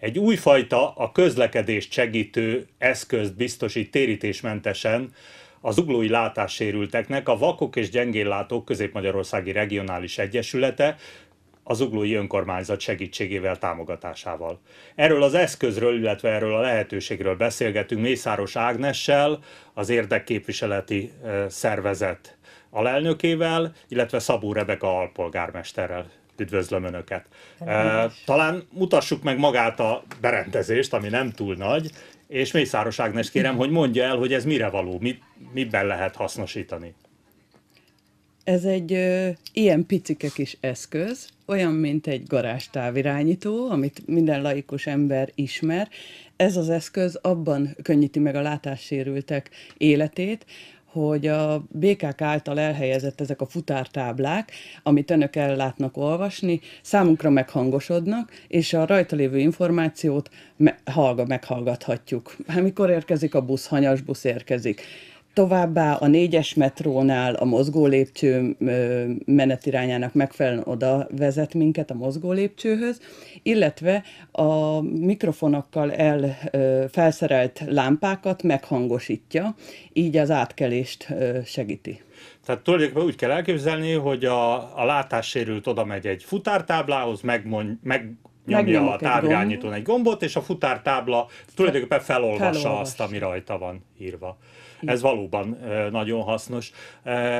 Egy újfajta a közlekedést segítő eszközt biztosít térítésmentesen az uglói látássérülteknek a Vakok és Gyengéllátók Közép-Magyarországi Regionális Egyesülete az uglói önkormányzat segítségével, támogatásával. Erről az eszközről, illetve erről a lehetőségről beszélgetünk Mészáros Ágnessel, az érdekképviseleti szervezet alelnökével, illetve Szabó Rebeka alpolgármesterrel. Üdvözlöm Önöket! Talán mutassuk meg magát a berendezést, ami nem túl nagy, és Mészáros Ágnes kérem, hogy mondja el, hogy ez mire való, mit, miben lehet hasznosítani. Ez egy ö, ilyen picike kis eszköz, olyan, mint egy garázstávirányító, amit minden laikus ember ismer. Ez az eszköz abban könnyíti meg a látássérültek életét, hogy a BKK által elhelyezett ezek a futártáblák, amit önök ellátnak olvasni, számunkra meghangosodnak, és a rajta lévő információt me- hallga, meghallgathatjuk. Mikor érkezik a busz, hanyas busz érkezik Továbbá a négyes metrónál a lépcső menetirányának megfelelően oda vezet minket a lépcsőhöz, illetve a mikrofonokkal el felszerelt lámpákat meghangosítja, így az átkelést segíti. Tehát tulajdonképpen úgy kell elképzelni, hogy a, a látássérült oda megy egy futártáblához, megmond, meg, nyomja a távirányítón egy gombot, és a futártábla tulajdonképpen felolvassa Felolvas. azt, ami rajta van írva ez valóban nagyon hasznos.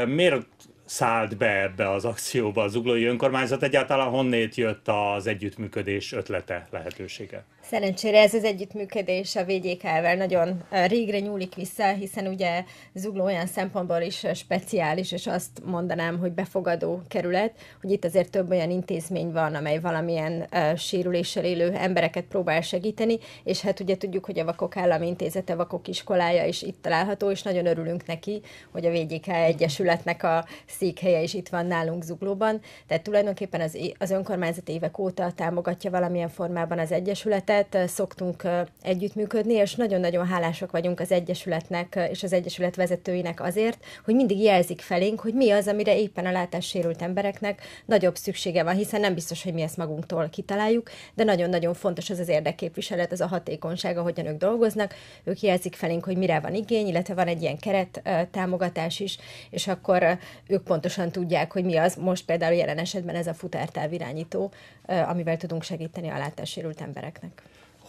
Miért szállt be ebbe az akcióba az uglói önkormányzat? Egyáltalán honnét jött az együttműködés ötlete, lehetősége? Szerencsére ez az együttműködés a VGK-vel nagyon régre nyúlik vissza, hiszen ugye Zugló olyan szempontból is speciális, és azt mondanám, hogy befogadó kerület, hogy itt azért több olyan intézmény van, amely valamilyen sérüléssel élő embereket próbál segíteni, és hát ugye tudjuk, hogy a Vakok Állami Intézete Vakok iskolája is itt található, és nagyon örülünk neki, hogy a VGK Egyesületnek a székhelye is itt van nálunk Zuglóban, tehát tulajdonképpen az, az önkormányzat évek óta támogatja valamilyen formában az Egyesületet, Egyesület, eh, szoktunk eh, együttműködni, és nagyon-nagyon hálások vagyunk az Egyesületnek eh, és az Egyesület vezetőinek azért, hogy mindig jelzik felénk, hogy mi az, amire éppen a látássérült embereknek nagyobb szüksége van, hiszen nem biztos, hogy mi ezt magunktól kitaláljuk, de nagyon-nagyon fontos az az érdekképviselet, az a hatékonyság, ahogyan ők dolgoznak. Ők jelzik felénk, hogy mire van igény, illetve van egy ilyen keret támogatás is, és akkor ők pontosan tudják, hogy mi az most például jelen esetben ez a futártávirányító, amivel tudunk segíteni a látássérült embereknek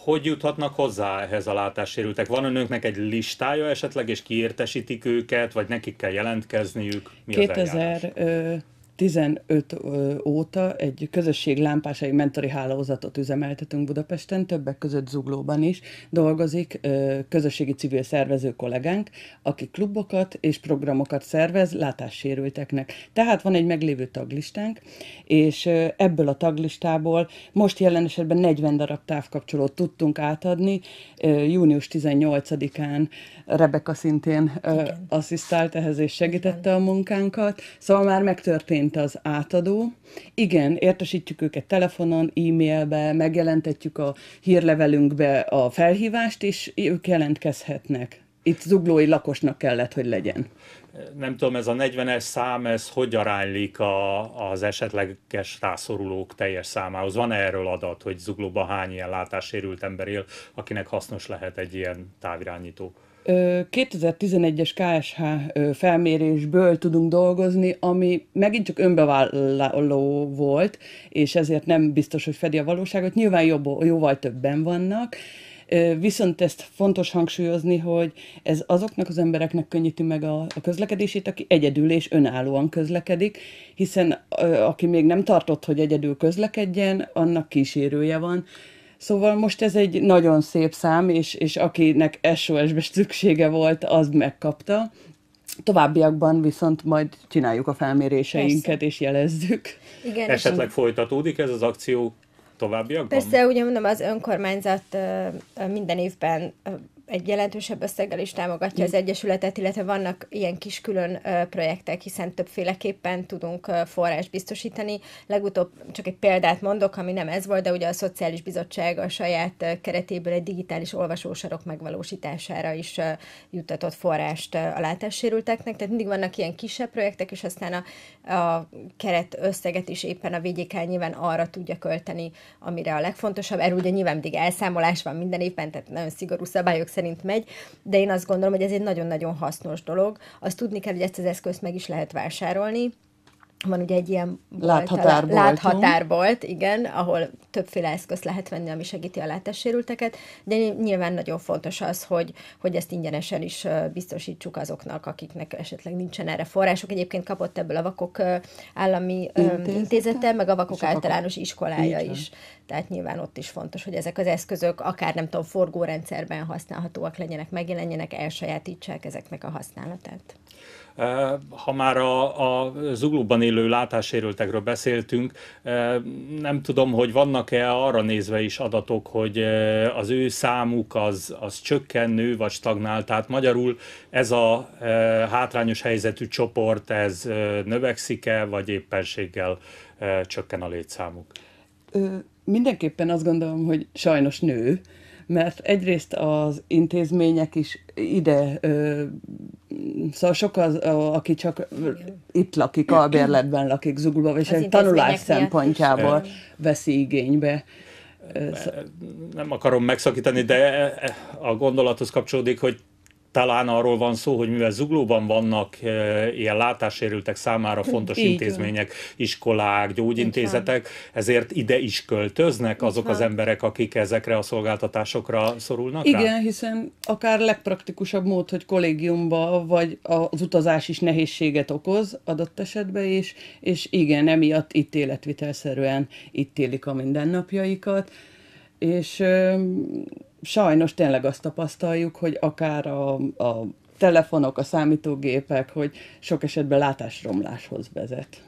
hogy juthatnak hozzá ehhez a látássérültek? Van önöknek egy listája esetleg, és kiértesítik őket, vagy nekik kell jelentkezniük? Mi 2000, 15 óta egy közösség lámpásai mentori hálózatot üzemeltetünk Budapesten, többek között Zuglóban is dolgozik közösségi civil szervező kollégánk, aki klubokat és programokat szervez látássérülteknek. Tehát van egy meglévő taglistánk, és ebből a taglistából most jelen esetben 40 darab távkapcsolót tudtunk átadni. Június 18-án Rebeka szintén Igen. asszisztált ehhez és segítette Igen. a munkánkat, szóval már megtörtént mint az átadó. Igen, értesítjük őket telefonon, e-mailbe, megjelentetjük a hírlevelünkbe a felhívást, és ők jelentkezhetnek itt zuglói lakosnak kellett, hogy legyen. Nem tudom, ez a 40-es szám, ez hogy aránylik a, az esetleges rászorulók teljes számához? Van erről adat, hogy zuglóban hány ilyen látássérült ember él, akinek hasznos lehet egy ilyen távirányító? 2011-es KSH felmérésből tudunk dolgozni, ami megint csak önbevállaló volt, és ezért nem biztos, hogy fedi a valóságot. Nyilván jobb, jóval többen vannak, Viszont ezt fontos hangsúlyozni, hogy ez azoknak az embereknek könnyíti meg a, a közlekedését, aki egyedül és önállóan közlekedik, hiszen aki még nem tartott, hogy egyedül közlekedjen, annak kísérője van. Szóval most ez egy nagyon szép szám, és, és akinek SOS-be szüksége volt, az megkapta. Továbbiakban viszont majd csináljuk a felméréseinket, Persze. és jelezzük. Igen, Esetleg és... folytatódik ez az akció továbbiakban? Persze, ugye mondom, az önkormányzat minden évben egy jelentősebb összeggel is támogatja az mm. Egyesületet, illetve vannak ilyen kis külön projektek, hiszen többféleképpen tudunk forrás biztosítani. Legutóbb csak egy példát mondok, ami nem ez volt, de ugye a Szociális Bizottság a saját keretéből egy digitális olvasósarok megvalósítására is juttatott forrást a látássérülteknek, tehát mindig vannak ilyen kisebb projektek, és aztán a, a keret összeget is éppen a VGK nyilván arra tudja költeni, amire a legfontosabb. Erről ugye nyilván mindig elszámolás van minden évben, tehát nagyon szigorú szabályok szerint szerint megy, de én azt gondolom, hogy ez egy nagyon-nagyon hasznos dolog. Azt tudni kell, hogy ezt az eszközt meg is lehet vásárolni, van ugye egy ilyen bolt, láthatárbolt, láthatárbolt, igen, ahol többféle eszközt lehet venni, ami segíti a látássérülteket, de nyilván nagyon fontos az, hogy, hogy ezt ingyenesen is biztosítsuk azoknak, akiknek esetleg nincsen erre források. Egyébként kapott ebből a vakok állami Intézete, intézete meg a vakok általános vakok. iskolája Így is. Tehát nyilván ott is fontos, hogy ezek az eszközök akár nem tudom, forgórendszerben használhatóak legyenek, megjelenjenek, elsajátítsák ezeknek a használatát. Ha már a, a zuglóban élő látássérültekről beszéltünk, nem tudom, hogy vannak-e arra nézve is adatok, hogy az ő számuk az, az csökkennő vagy stagnál, tehát magyarul ez a hátrányos helyzetű csoport, ez növekszik-e, vagy éppenséggel csökken a létszámuk? mindenképpen azt gondolom, hogy sajnos nő, mert egyrészt az intézmények is ide szóval sok az, aki csak Igen. itt lakik, a bérletben lakik, zugulva, és egy tanulás szempontjából miatt. veszi igénybe. Nem akarom megszakítani, de a gondolathoz kapcsolódik, hogy talán arról van szó, hogy mivel Zuglóban vannak e, ilyen látásérültek számára fontos Így intézmények, van. iskolák, gyógyintézetek, ezért ide is költöznek azok van. az emberek, akik ezekre a szolgáltatásokra szorulnak Igen, rá? hiszen akár legpraktikusabb mód, hogy kollégiumba, vagy az utazás is nehézséget okoz adott esetben, is, és igen, emiatt itt életvitelszerűen itt élik a mindennapjaikat, és sajnos tényleg azt tapasztaljuk, hogy akár a, a telefonok, a számítógépek, hogy sok esetben látásromláshoz vezet.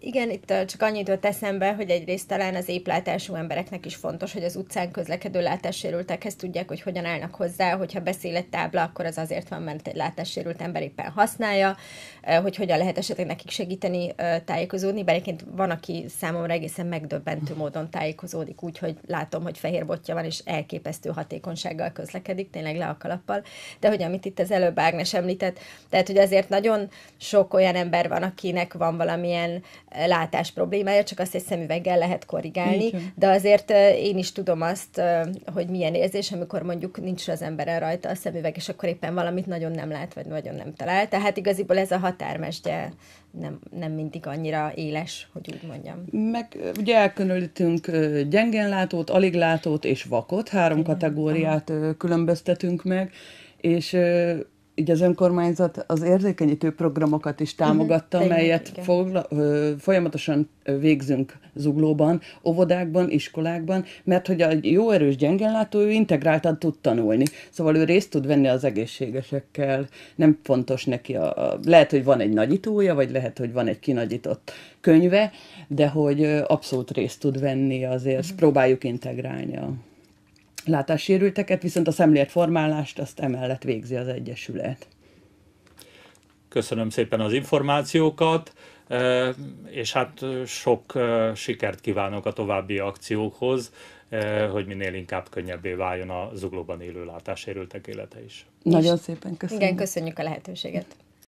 Igen, itt csak annyit jut eszembe, hogy egyrészt talán az éplátású embereknek is fontos, hogy az utcán közlekedő látássérültekhez tudják, hogy hogyan állnak hozzá, hogyha beszél egy tábla, akkor az azért van, mert egy látássérült ember éppen használja, hogy hogyan lehet esetleg nekik segíteni tájékozódni, bár egyébként van, aki számomra egészen megdöbbentő módon tájékozódik, úgyhogy látom, hogy fehér botja van, és elképesztő hatékonysággal közlekedik, tényleg le a kalappal. De hogy amit itt az előbb Ágnes említett, tehát hogy azért nagyon sok olyan ember van, akinek van valamilyen látás problémája, csak azt egy szemüveggel lehet korrigálni, Igen. de azért én is tudom azt, hogy milyen érzés, amikor mondjuk nincs az emberen rajta a szemüveg, és akkor éppen valamit nagyon nem lát, vagy nagyon nem talál. Tehát igaziból ez a határmesdje nem, nem mindig annyira éles, hogy úgy mondjam. Meg ugye látót, gyengenlátót, aliglátót és vakot, három Igen. kategóriát Aha. különböztetünk meg, és így az önkormányzat az érzékenyítő programokat is mhm, támogatta, uh-huh, melyet igen. fogla, ö, folyamatosan végzünk zuglóban, óvodákban, iskolákban, mert hogy a jó erős gyengenlátó, ő integráltan tud tanulni. Szóval ő részt tud venni az egészségesekkel, nem fontos neki a, a lehet, hogy van egy nagyítója, vagy lehet, hogy van egy kinagyított könyve, de hogy abszolút részt tud venni, azért uh-huh. próbáljuk integrálni a látássérülteket, viszont a formálást, azt emellett végzi az Egyesület. Köszönöm szépen az információkat, eh, és hát sok eh, sikert kívánok a további akciókhoz, eh, hogy minél inkább könnyebbé váljon a zuglóban élő látássérültek élete is. Nagyon szépen köszönöm. Igen, köszönjük a lehetőséget.